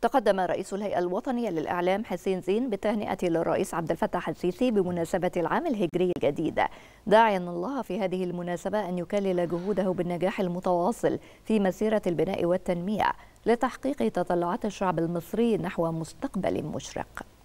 تقدم رئيس الهيئة الوطنية للإعلام حسين زين بالتهنئة للرئيس عبد الفتاح السيسي بمناسبة العام الهجري الجديد داعيا الله في هذه المناسبة أن يكلل جهوده بالنجاح المتواصل في مسيرة البناء والتنمية لتحقيق تطلعات الشعب المصري نحو مستقبل مشرق